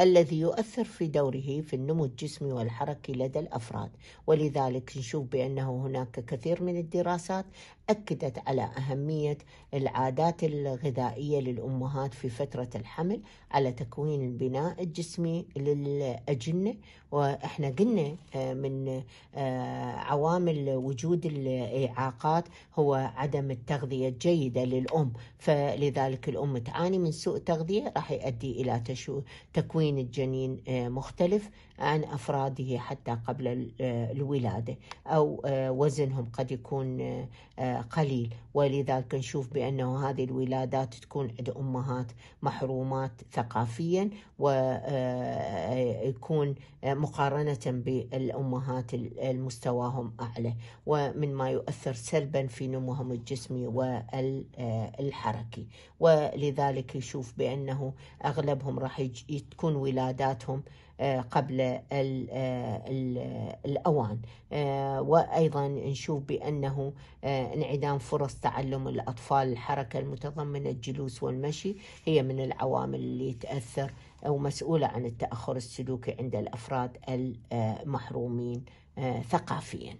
الذي يؤثر في دوره في النمو الجسمي والحركي لدى الافراد، ولذلك نشوف بانه هناك كثير من الدراسات اكدت على اهميه العادات الغذائيه للامهات في فتره الحمل على تكوين البناء الجسمي للاجنه، واحنا قلنا آه، من آه، عوامل وجود الاعاقات هو عدم التغذيه الجيده للام، فلذلك الام تعاني من سوء تغذيه راح يؤدي الى تكوين بين الجنين آه، مختلف عن أفراده حتى قبل آه، الولادة أو آه، وزنهم قد يكون قليل ولذلك نشوف بأنه هذه الولادات تكون عند أمهات محرومات ثقافيا ويكون مقارنة بالأمهات المستواهم أعلى ومما يؤثر سلبا في نموهم الجسمي والحركي ولذلك يشوف بأنه أغلبهم راح تكون ولاداتهم آه، قبل آه، الأوان آه، وأيضا نشوف بأنه انعدام فرص تعلم الأطفال الحركة المتضمنة الجلوس والمشي هي من العوامل اللي تأثر أو مسؤولة عن التأخر السلوكي عند الأفراد المحرومين ثقافياً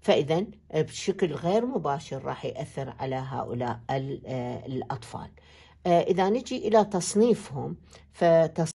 فإذا بشكل غير مباشر راح يأثر على هؤلاء الأطفال إذا نجي إلى تصنيفهم فتصنيف